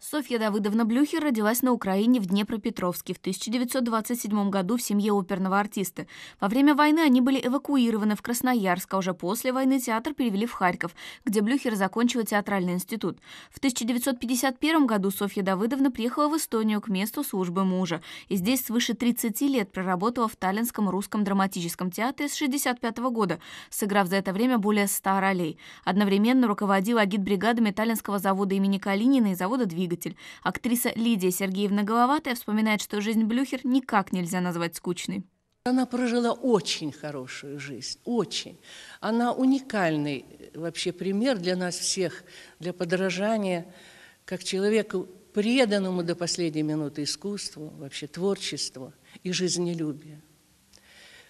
Софья Давыдовна Блюхер родилась на Украине в Днепропетровске в 1927 году в семье оперного артиста. Во время войны они были эвакуированы в Красноярск, а уже после войны театр перевели в Харьков, где Блюхер закончила театральный институт. В 1951 году Софья Давыдовна приехала в Эстонию к месту службы мужа и здесь свыше 30 лет проработала в Таллинском русском драматическом театре с 1965 года, сыграв за это время более 100 ролей. Одновременно руководила агитбригадами Таллинского завода имени Калинина и завода «Двигатель» двигатель. Актриса Лидия Сергеевна Головатая вспоминает, что жизнь Блюхер никак нельзя назвать скучной. Она прожила очень хорошую жизнь, очень. Она уникальный э, вообще пример для нас всех, для подражания, как человеку, преданному до последней минуты искусству, вообще творчеству и жизнелюбию.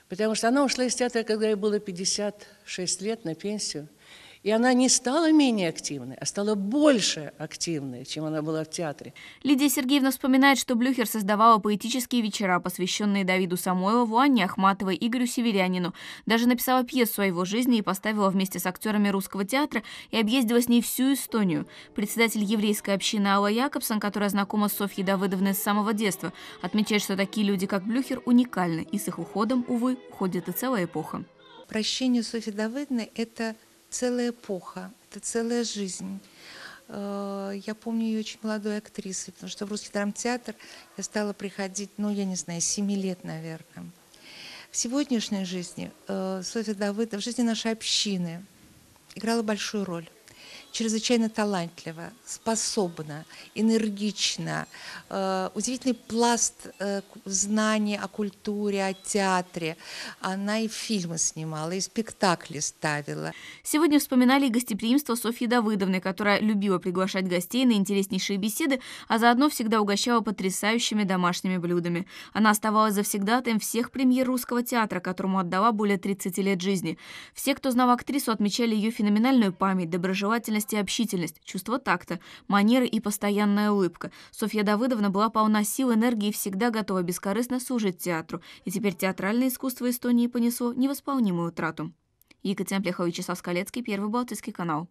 Потому что она ушла из театра, когда ей было 56 лет на пенсию – и она не стала менее активной, а стала больше активной, чем она была в театре. Лидия Сергеевна вспоминает, что Блюхер создавала поэтические вечера, посвященные Давиду Самойлову, Анне Ахматовой, Игорю Северянину. Даже написала пьесу о его жизни и поставила вместе с актерами русского театра и объездила с ней всю Эстонию. Председатель еврейской общины Алла Якобсон, которая знакома с Софьей Давыдовной с самого детства, отмечает, что такие люди, как Блюхер, уникальны, и с их уходом, увы, уходит и целая эпоха. Прощение Софьи Давыдовны – это целая эпоха, это целая жизнь. Э, я помню ее очень молодой актрисой, потому что в русский драмтеатр я стала приходить, ну, я не знаю, 7 лет, наверное. В сегодняшней жизни э, Софья Давыдова, в жизни нашей общины играла большую роль чрезвычайно талантлива, способна, энергична. Э, удивительный пласт э, знаний о культуре, о театре. Она и фильмы снимала, и спектакли ставила. Сегодня вспоминали гостеприимство Софьи Давыдовны, которая любила приглашать гостей на интереснейшие беседы, а заодно всегда угощала потрясающими домашними блюдами. Она оставалась завсегдатаем всех премьер русского театра, которому отдала более 30 лет жизни. Все, кто знал актрису, отмечали ее феноменальную память, доброжелательность Социальность и общительность, чувство такта, манеры и постоянная улыбка. Софья Давыдовна была полна сил, энергии и всегда готова бескорыстно служить театру, и теперь театральное искусство Эстонии понесло невосполнимую утрату. Екатерина Плехова, Вячеслав Скалецкий, Первый Балтийский канал.